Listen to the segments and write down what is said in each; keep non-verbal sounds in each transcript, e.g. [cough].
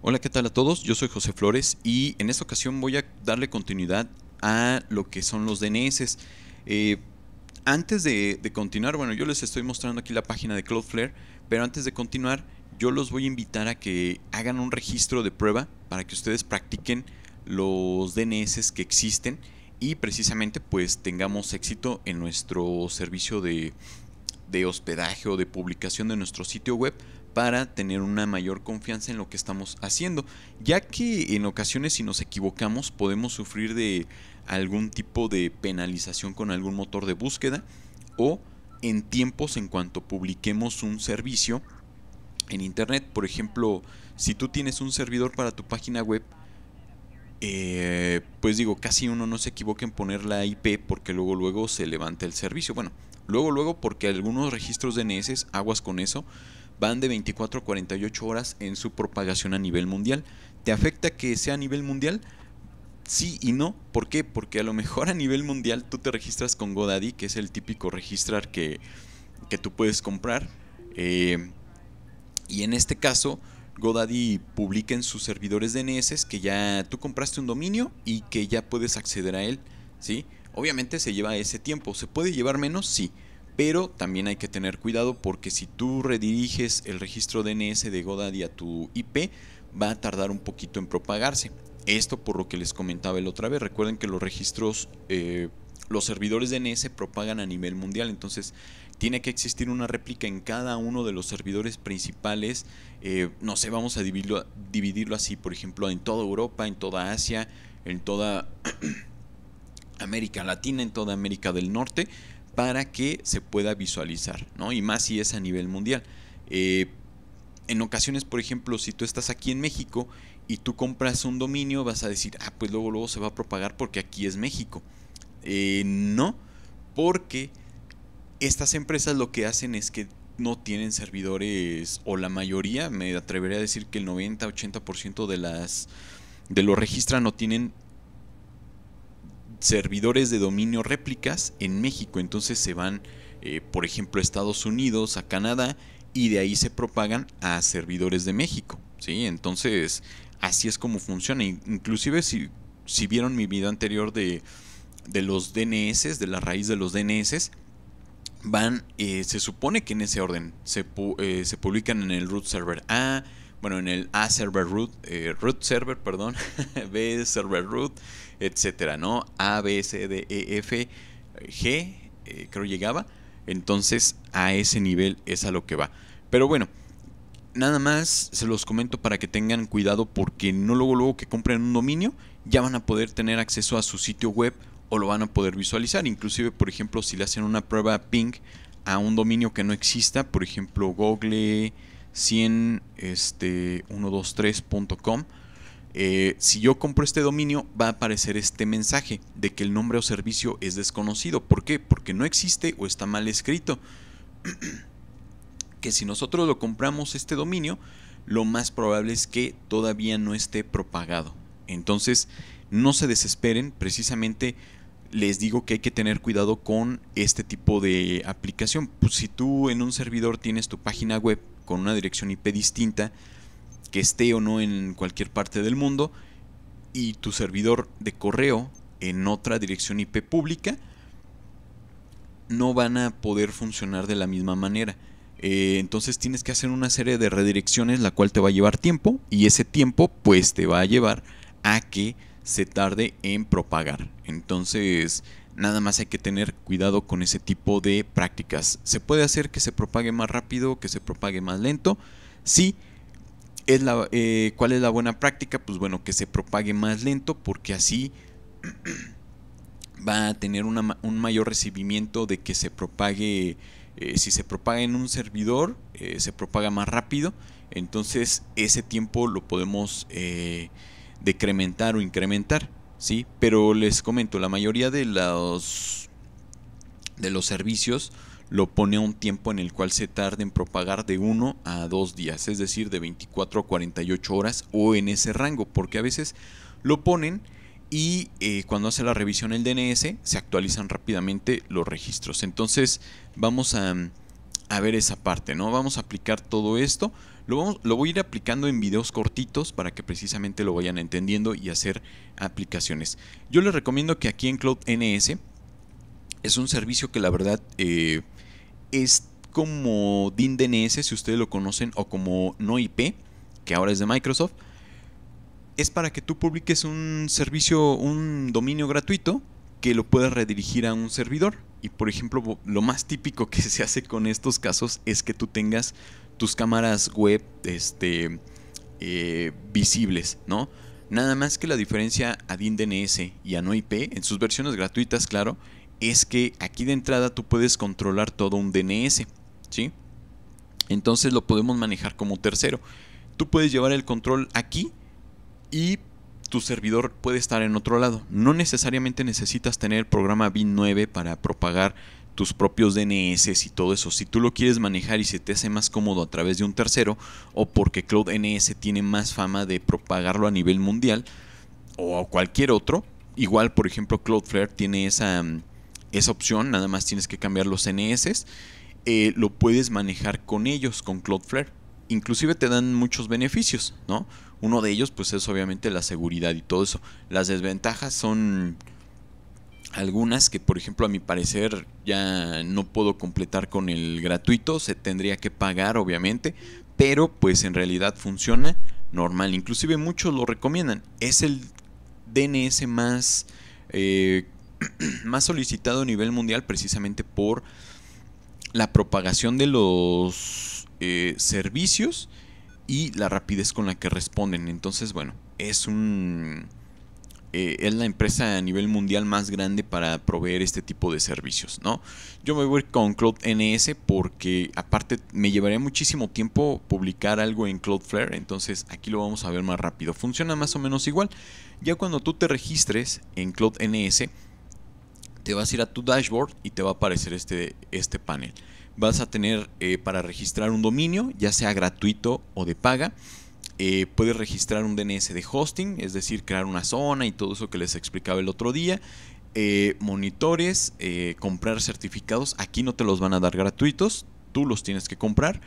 Hola, ¿qué tal a todos? Yo soy José Flores y en esta ocasión voy a darle continuidad a lo que son los DNS. Eh, antes de, continuar, bueno, yo les estoy mostrando aquí la página de Cloudflare, pero antes de continuar, yo los voy a invitar a que hagan un registro de prueba para que ustedes practiquen los DNS que existen y precisamente pues tengamos éxito en nuestro servicio de, de hospedaje o de publicación de nuestro sitio web para tener una mayor confianza en lo que estamos haciendo, ya que en ocasiones si nos equivocamos podemos sufrir de algún tipo de penalización con algún motor de búsqueda o en tiempos en cuanto publiquemos un servicio en internet. Por ejemplo, si tú tienes un servidor para tu página web, eh, pues digo, casi uno no se equivoque en poner la IP porque luego luego se levanta el servicio. Bueno, luego luego porque algunos registros DNS, aguas con eso, van de 24 a 48 horas en su propagación a nivel mundial. ¿Te afecta que sea a nivel mundial? Sí y no. ¿Por qué? Porque a lo mejor a nivel mundial tú te registras con GoDaddy, que es el típico registrar que, tú puedes comprar. Eh, y en este caso, GoDaddy publica en sus servidores DNS que ya tú compraste un dominio y que ya puedes acceder a él. ¿sí? Obviamente se lleva ese tiempo. ¿Se puede llevar menos? Sí pero también hay que tener cuidado porque si tú rediriges el registro DNS de GoDaddy a tu IP, va a tardar un poquito en propagarse. Esto por lo que les comentaba el otra vez. Recuerden que los registros, eh, los servidores DNS propagan a nivel mundial, entonces tiene que existir una réplica en cada uno de los servidores principales. Eh, no sé, vamos a dividirlo, dividirlo así, por ejemplo, en toda Europa, en toda Asia, en toda [clears throat] América Latina, en toda América del Norte para que se pueda visualizar, ¿no? Y más si es a nivel mundial. Eh, en ocasiones, por ejemplo, si tú estás aquí en México y tú compras un dominio, vas a decir, ah, pues luego, luego se va a propagar porque aquí es México. Eh, no, porque estas empresas lo que hacen es que no tienen servidores, o la mayoría, me atrevería a decir que el 90-80% de las de los registran no tienen servidores de dominio réplicas en México. Entonces se van, eh, por ejemplo, a Estados Unidos, a Canadá, y de ahí se propagan a servidores de México. ¿sí? Entonces, así es como funciona. Inclusive si, si vieron mi video anterior de, de los DNS, de la raíz de los DNS, van, eh, se supone que en ese orden, se, eh, se publican en el root server A, bueno, en el A server root, eh, root server, perdón, [laughs] B server root, etcétera, ¿no? A, B, C, D, E, F, G, eh, creo llegaba. Entonces, a ese nivel es a lo que va. Pero bueno, nada más se los comento para que tengan cuidado porque no luego, luego que compren un dominio, ya van a poder tener acceso a su sitio web o lo van a poder visualizar. Inclusive, por ejemplo, si le hacen una prueba ping a un dominio que no exista, por ejemplo, Google, 100 Este, eh, si yo compro este dominio, va a aparecer este mensaje de que el nombre o servicio es desconocido. ¿Por qué? Porque no existe o está mal escrito. [clears throat] que si nosotros lo compramos este dominio, lo más probable es que todavía no esté propagado. Entonces, no se desesperen, precisamente les digo que hay que tener cuidado con este tipo de aplicación. Pues si tú en un servidor tienes tu página web con una dirección IP distinta que esté o no en cualquier parte del mundo y tu servidor de correo en otra dirección IP pública no van a poder funcionar de la misma manera. Eh, entonces tienes que hacer una serie de redirecciones la cual te va a llevar tiempo y ese tiempo pues te va a llevar a que se tarde en propagar. Entonces Nada más hay que tener cuidado con ese tipo de prácticas. ¿Se puede hacer que se propague más rápido, que se propague más lento? Sí. Es la, eh, ¿Cuál es la buena práctica? Pues bueno, que se propague más lento porque así [clears throat] va a tener un mayor recibimiento de que se propague. Eh, si se propaga en un servidor, eh, se propaga más rápido. Entonces ese tiempo lo podemos decrementar o incrementar. ¿sí? Pero les comento, la mayoría de los, de los servicios lo pone a un tiempo en el cual se tarda en propagar de 1 a 2 días, es decir, de 24 a 48 horas o en ese rango, porque a veces lo ponen y eh, cuando hace la revisión el DNS se actualizan rápidamente los registros. Entonces vamos a a ver esa parte, ¿no? Vamos a aplicar todo esto. Lo, lo voy a ir aplicando en videos cortitos para que precisamente lo vayan entendiendo y hacer aplicaciones. Yo les recomiendo que aquí en Cloud NS es un servicio que la verdad eh, es como DIN DNS, si ustedes lo conocen, o como NoIP, que ahora es de Microsoft. Es para que tú publiques un servicio, un dominio gratuito que lo puedas redirigir a un servidor. Y por ejemplo, lo más típico que [laughs] se hace con estos casos es que tú tengas tus cámaras web este, eh, visibles, ¿no? Nada más que la diferencia a DIN DNS y a IP. en sus versiones gratuitas, claro, es que aquí de entrada tú puedes controlar todo un DNS, ¿sí? Entonces lo podemos manejar como tercero. Tú puedes llevar el control aquí y tu servidor puede estar en otro lado. No necesariamente necesitas tener el programa BIN 9 para propagar tus propios DNS y todo eso. Si tú lo quieres manejar y se te hace más cómodo a través de un tercero, o porque Cloud NS tiene más fama de propagarlo a nivel mundial, o cualquier otro, igual por ejemplo Cloudflare tiene esa, mm, esa opción, nada más tienes que cambiar los NS, eh, lo puedes manejar con ellos, con Cloudflare inclusive te dan muchos beneficios, ¿no? Uno de ellos pues es obviamente la seguridad y todo eso. Las desventajas son algunas que por ejemplo a mi parecer ya no puedo completar con el gratuito, se tendría que pagar obviamente, pero pues en realidad funciona normal, inclusive muchos lo recomiendan. Es el DNS más, eh, [clears throat] más solicitado a nivel mundial precisamente por la propagación de los eh, servicios y la rapidez con la que responden. Entonces, bueno, es un... Eh, es la empresa a nivel mundial más grande para proveer este tipo de servicios, ¿no? Yo me voy con Cloud NS porque aparte me llevaría muchísimo tiempo publicar algo en Cloudflare, entonces aquí lo vamos a ver más rápido. Funciona más o menos igual. Ya cuando tú te registres en Cloud NS, te vas a ir a tu dashboard y te va a aparecer este, este panel vas a tener eh, para registrar un dominio, ya sea gratuito o de paga. Eh, puedes registrar un DNS de hosting, es decir, crear una zona y todo eso que les explicaba el otro día. Eh, monitores, comprar certificados, aquí no te los van a dar gratuitos, tú los tienes que comprar.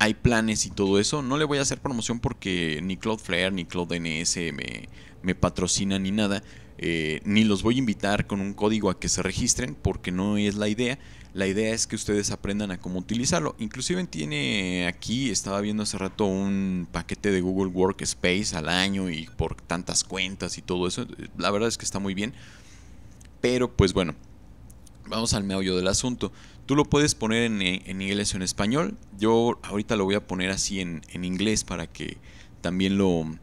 Hay planes y todo eso. No le voy a hacer promoción porque ni Cloudflare ni Cloud DNS me patrocinan ni nada eh, ni los voy a invitar con un código a que se registren porque no es la idea. La idea es que ustedes aprendan a cómo utilizarlo. Inclusive tiene aquí, estaba viendo hace rato un paquete de Google Workspace al año y por tantas cuentas y todo eso. La verdad es que está muy bien. Pero pues bueno, vamos al meollo del asunto. Tú lo puedes poner en, eh, inglés o en español. Yo ahorita lo voy a poner así en, inglés para que también lo,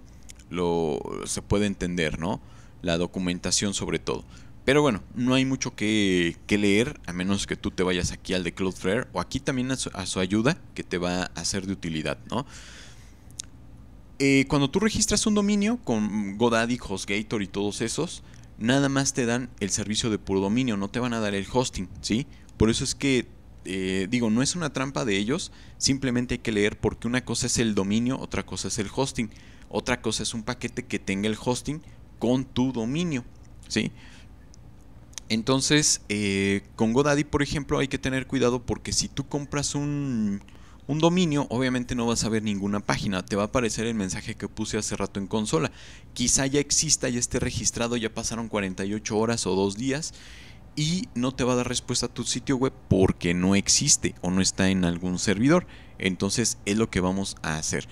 lo se pueda entender, ¿no? la documentación sobre todo. Pero bueno, no hay mucho que, leer, a menos que tú te vayas aquí al de Cloudflare o aquí también a su, ayuda que te va a ser de utilidad, ¿no? Eh, cuando tú registras un dominio con GoDaddy, HostGator y todos esos, nada más te dan el servicio de puro dominio, no te van a dar el hosting, ¿sí? Por eso es que, eh, digo, no es una trampa de ellos, simplemente hay que leer porque una cosa es el dominio, otra cosa es el hosting, otra cosa es un paquete que tenga el hosting con tu dominio. ¿sí? Entonces, eh, con GoDaddy, por ejemplo, hay que tener cuidado porque si tú compras un, un dominio, obviamente no vas a ver ninguna página. Te va a aparecer el mensaje que puse hace rato en consola. Quizá ya exista, ya esté registrado, ya pasaron 48 horas o dos días y no te va a dar respuesta a tu sitio web porque no existe o no está en algún servidor. Entonces es lo que vamos a hacer.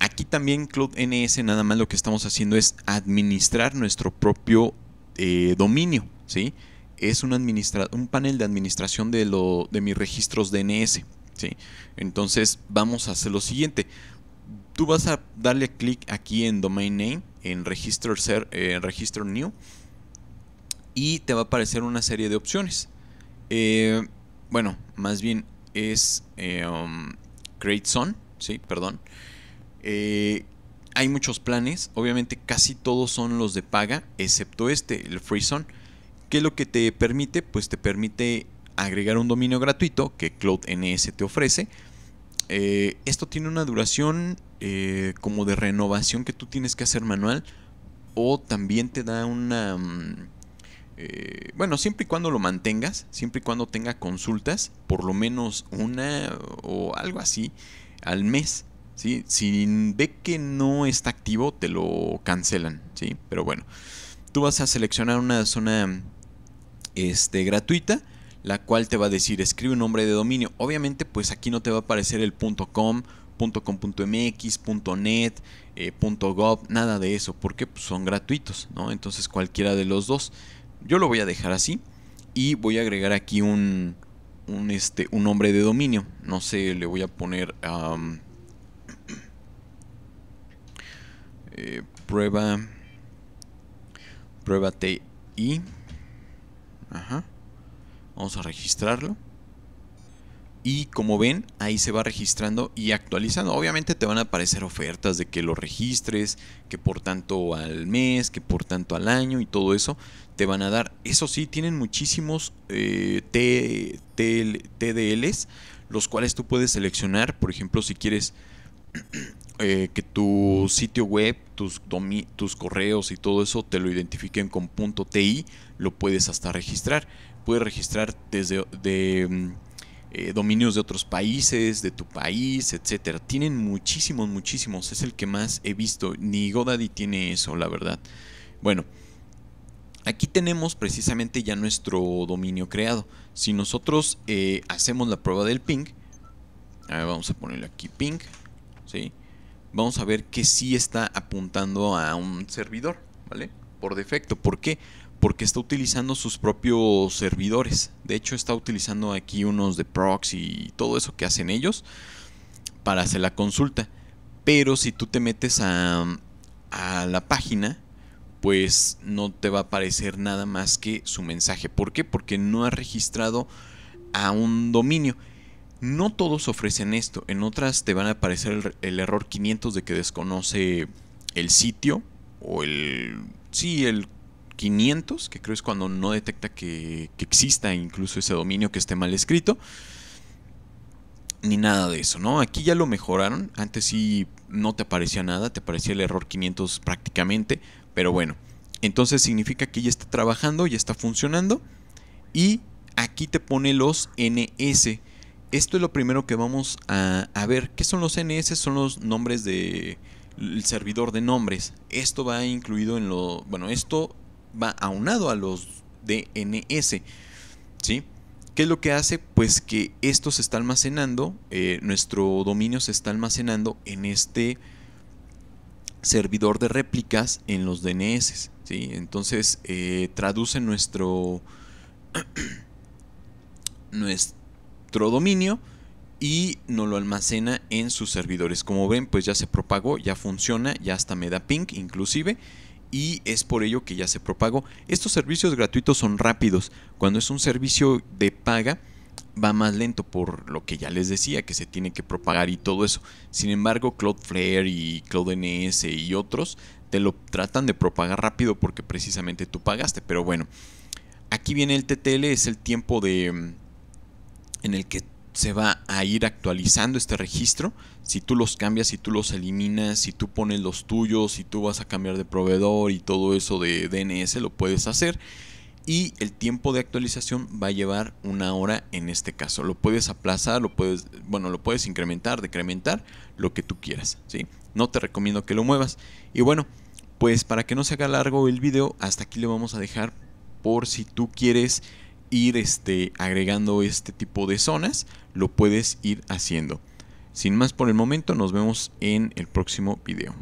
Aquí también Cloud NS nada más lo que estamos haciendo es administrar nuestro propio eh, dominio, ¿sí? Es un, un panel de administración de, lo, de mis registros DNS, ¿sí? Entonces vamos a hacer lo siguiente. Tú vas a darle clic aquí en Domain Name, en Register, ser, eh, Register New, y te va a aparecer una serie de opciones. Eh, bueno, más bien es um, Create Zone, ¿sí? Perdón. Eh, hay muchos planes, obviamente casi todos son los de paga, excepto este, el FreeZone, que lo que te permite, pues te permite agregar un dominio gratuito que Cloud NS te ofrece. Eh, esto tiene una duración eh, como de renovación que tú tienes que hacer manual o también te da una... Mm, eh, bueno, siempre y cuando lo mantengas, siempre y cuando tenga consultas, por lo menos una o algo así al mes. Si ve que no está activo, te lo cancelan, ¿sí? Pero bueno, tú vas a seleccionar una zona este, gratuita, la cual te va a decir escribe un nombre de dominio. Obviamente, pues aquí no te va a aparecer el .com, .com.mx, .net, eh, .gov, nada de eso, porque pues, son gratuitos, ¿no? Entonces cualquiera de los dos. Yo lo voy a dejar así y voy a agregar aquí un, un, este, un nombre de dominio. No sé, le voy a poner... Eh, prueba prueba TI vamos a registrarlo y como ven ahí se va registrando y actualizando obviamente te van a aparecer ofertas de que lo registres que por tanto al mes que por tanto al año y todo eso te van a dar eso sí tienen muchísimos eh, TDLs los cuales tú puedes seleccionar por ejemplo si quieres [clears throat] Eh, que tu sitio web, tus, tus correos y todo eso te lo identifiquen con .ti, lo puedes hasta registrar. Puedes registrar desde de, mm, eh, dominios de otros países, de tu país, etcétera. Tienen muchísimos, muchísimos. Es el que más he visto. Ni Godaddy tiene eso, la verdad. Bueno, aquí tenemos precisamente ya nuestro dominio creado. Si nosotros eh, hacemos la prueba del ping, vamos a ponerle aquí ping Vamos a ver que sí está apuntando a un servidor, ¿vale? Por defecto, ¿por qué? Porque está utilizando sus propios servidores. De hecho, está utilizando aquí unos de proxy y todo eso que hacen ellos para hacer la consulta. Pero si tú te metes a, a la página, pues no te va a aparecer nada más que su mensaje. ¿Por qué? Porque no ha registrado a un dominio. No todos ofrecen esto. En otras te van a aparecer el, error 500 de que desconoce el sitio o el... Sí, el 500, que creo es cuando no detecta que, que exista incluso ese dominio que esté mal escrito. Ni nada de eso, ¿no? Aquí ya lo mejoraron. Antes sí no te aparecía nada, te aparecía el error 500 prácticamente. Pero bueno, entonces significa que ya está trabajando, ya está funcionando. Y aquí te pone los NS esto es lo primero que vamos a, ver. ¿Qué son los NS? Son los nombres de el servidor de nombres. Esto va incluido en lo. Bueno, esto va aunado a los DNS. ¿Sí? ¿Qué es lo que hace? Pues que esto se está almacenando, eh, nuestro dominio se está almacenando en este servidor de réplicas en los DNS. ¿sí? Entonces eh, traduce nuestro, [clears throat] nuestro dominio y no lo almacena en sus servidores. Como ven, pues ya se propagó, ya funciona, ya hasta me da ping inclusive. Y es por ello que ya se propagó. Estos servicios gratuitos son rápidos. Cuando es un servicio de paga, va más lento por lo que ya les decía, que se tiene que propagar y todo eso. Sin embargo, Cloudflare y CloudNS y otros te lo tratan de propagar rápido porque precisamente tú pagaste. Pero bueno, aquí viene el TTL, es el tiempo de en el que se va a ir actualizando este registro. Si tú los cambias, si tú los eliminas, si tú pones los tuyos, si tú vas a cambiar de proveedor y todo eso de DNS, lo puedes hacer. Y el tiempo de actualización va a llevar una hora en este caso. Lo puedes aplazar, lo puedes, bueno, lo puedes incrementar, decrementar, lo que tú quieras. ¿sí? No te recomiendo que lo muevas. Y bueno, pues para que no se haga largo el video, hasta aquí le vamos a dejar por si tú quieres ir este, agregando este tipo de zonas, lo puedes ir haciendo. Sin más por el momento, nos vemos en el próximo video.